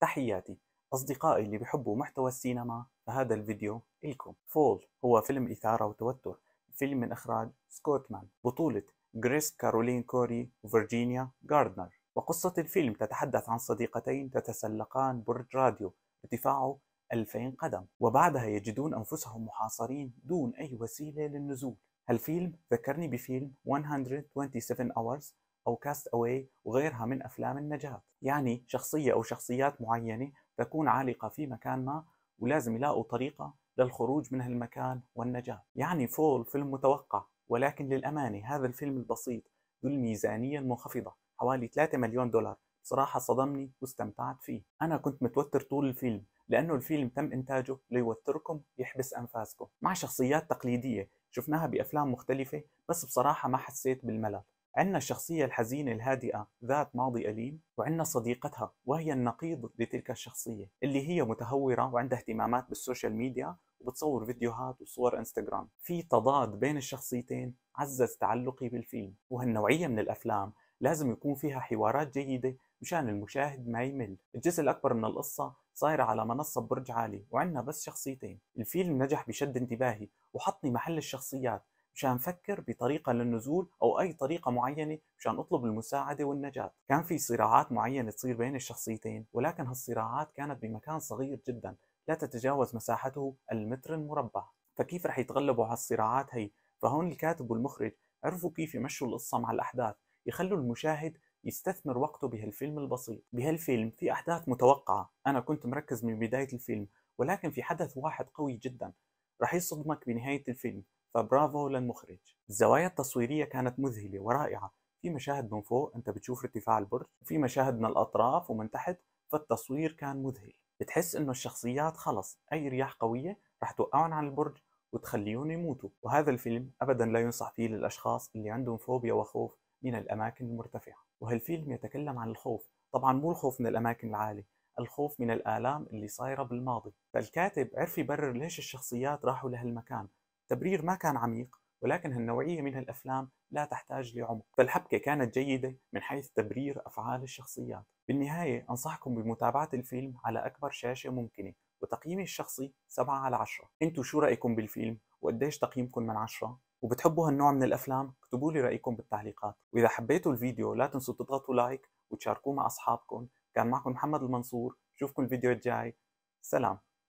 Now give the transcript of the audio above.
تحياتي أصدقائي اللي بحبوا محتوى السينما فهذا الفيديو إلكم فول هو فيلم إثارة وتوتر فيلم من إخراج سكوتمان بطولة غريس كارولين كوري وفرجينيا غاردنر وقصة الفيلم تتحدث عن صديقتين تتسلقان برج راديو ارتفاعه 2000 قدم وبعدها يجدون أنفسهم محاصرين دون أي وسيلة للنزول الفيلم ذكرني بفيلم 127 Hours أو كاست أواي وغيرها من أفلام النجاة يعني شخصية أو شخصيات معينة تكون عالقة في مكان ما ولازم يلاقوا طريقة للخروج من هالمكان والنجاة يعني فول فيلم متوقع ولكن للأمانة هذا الفيلم البسيط ذو الميزانية المنخفضة حوالي 3 مليون دولار صراحة صدمني واستمتعت فيه أنا كنت متوتر طول الفيلم لأنه الفيلم تم إنتاجه ليوتركم يحبس أنفاسكم مع شخصيات تقليدية شفناها بأفلام مختلفة بس بصراحة ما حسيت بالملل عندنا الشخصية الحزينة الهادئة ذات ماضي أليم وعندنا صديقتها وهي النقيض لتلك الشخصية اللي هي متهورة وعندها اهتمامات بالسوشيال ميديا وبتصور فيديوهات وصور انستغرام في تضاد بين الشخصيتين عزز تعلقي بالفيلم وهالنوعية من الأفلام لازم يكون فيها حوارات جيدة مشان المشاهد ما يمل الجزء الأكبر من القصة صايرة على منصة برج عالي وعندنا بس شخصيتين الفيلم نجح بشد انتباهي وحطني محل الشخصيات مشان نفكر بطريقة للنزول أو أي طريقة معينة مشان أطلب المساعدة والنجاة كان في صراعات معينة تصير بين الشخصيتين ولكن هالصراعات كانت بمكان صغير جدا لا تتجاوز مساحته المتر المربع فكيف رح يتغلبوا على الصراعات هي فهون الكاتب والمخرج عرفوا كيف يمشوا القصة مع الأحداث يخلوا المشاهد يستثمر وقته بهالفيلم البسيط بهالفيلم في أحداث متوقعة أنا كنت مركز من بداية الفيلم ولكن في حدث واحد قوي جدا رح يصدمك بنهاية الفيلم فبرافو للمخرج الزوايا التصويرية كانت مذهلة ورائعة في مشاهد من فوق انت بتشوف ارتفاع البرج وفي مشاهد من الاطراف ومن تحت فالتصوير كان مذهل بتحس انه الشخصيات خلص اي رياح قوية رح توقعهم عن البرج وتخليهم يموتوا وهذا الفيلم ابدا لا ينصح فيه للاشخاص اللي عندهم فوبيا وخوف من الاماكن المرتفعة وهالفيلم يتكلم عن الخوف طبعا مو الخوف من الاماكن العالية الخوف من الآلام اللي صايرة بالماضي فالكاتب عرف يبرر ليش الشخصيات راحوا لهالمكان تبرير ما كان عميق ولكن هالنوعية من الأفلام لا تحتاج لعمق فالحبكة كانت جيدة من حيث تبرير أفعال الشخصيات بالنهاية أنصحكم بمتابعة الفيلم على أكبر شاشة ممكنة وتقييمي الشخصي 7 على 10 انتو شو رأيكم بالفيلم وقديش تقييمكم من 10 وبتحبوا هالنوع من الأفلام اكتبوا لي رأيكم بالتعليقات وإذا حبيتوا الفيديو لا تنسوا تضغطوا لايك وتشاركوه مع أصحابكم كان معكم محمد المنصور شوفكم الفيديو الجاي سلام